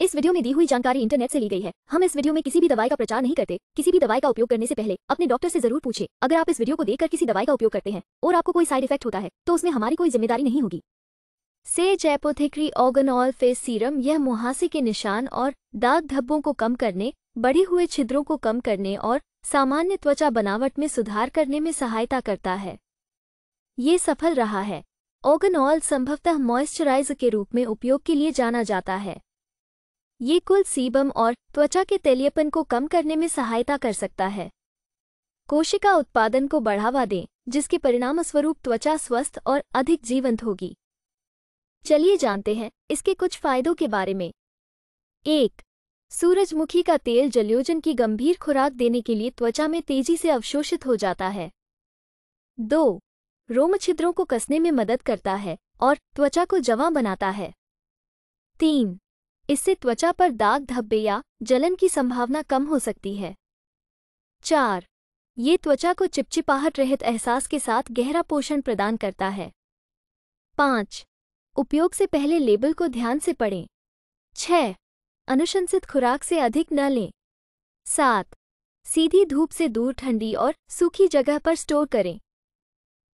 इस वीडियो में दी हुई जानकारी इंटरनेट से ली गई है हम इस वीडियो में किसी भी दवाई का प्रचार नहीं करते किसी भी दवाई का उपयोग करने से पहले अपने डॉक्टर से जरूर पूछे अगर आप इस वीडियो को देखकर किसी दवाई का उपयोग करते हैं और आपको कोई साइड इफेक्ट होता है तो उसमें हमारी कोई जिम्मेदारी नहीं होगी Sage Apothecary organ oil face serum यह मुहासे के निशान और दाग धब्बों को कम करने बढ़े हुए छिद्रों को कम करने और सामान्य त्वचा बनावट में सुधार करने में सहायता करता है ये सफल रहा है ऑर्गनऑल संभवतः मॉइस्चराइज के रूप में उपयोग के लिए जाना जाता है ये कुल सीबम और त्वचा के तेलियपन को कम करने में सहायता कर सकता है कोशिका उत्पादन को बढ़ावा दें जिसके परिणामस्वरूप त्वचा स्वस्थ और अधिक जीवंत होगी चलिए जानते हैं इसके कुछ फायदों के बारे में एक सूरजमुखी का तेल जलयोजन की गंभीर खुराक देने के लिए त्वचा में तेजी से अवशोषित हो जाता है दो रोमछिद्रों को कसने में मदद करता है और त्वचा को जवा बनाता है तीन इससे त्वचा पर दाग धब्बे या जलन की संभावना कम हो सकती है चार ये त्वचा को चिपचिपाहट रहित एहसास के साथ गहरा पोषण प्रदान करता है पाँच उपयोग से पहले लेबल को ध्यान से पढ़ें छ अनुशंसित खुराक से अधिक न लें सात सीधी धूप से दूर ठंडी और सूखी जगह पर स्टोर करें